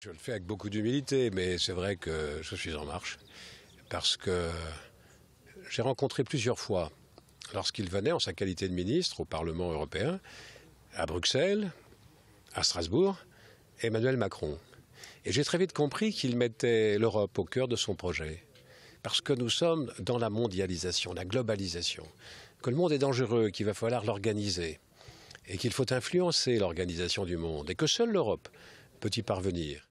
Je le fais avec beaucoup d'humilité, mais c'est vrai que je suis en marche parce que j'ai rencontré plusieurs fois, lorsqu'il venait en sa qualité de ministre au Parlement européen, à Bruxelles, à Strasbourg, Emmanuel Macron. Et j'ai très vite compris qu'il mettait l'Europe au cœur de son projet. Parce que nous sommes dans la mondialisation, la globalisation, que le monde est dangereux, qu'il va falloir l'organiser, et qu'il faut influencer l'organisation du monde, et que seule l'Europe peut y parvenir.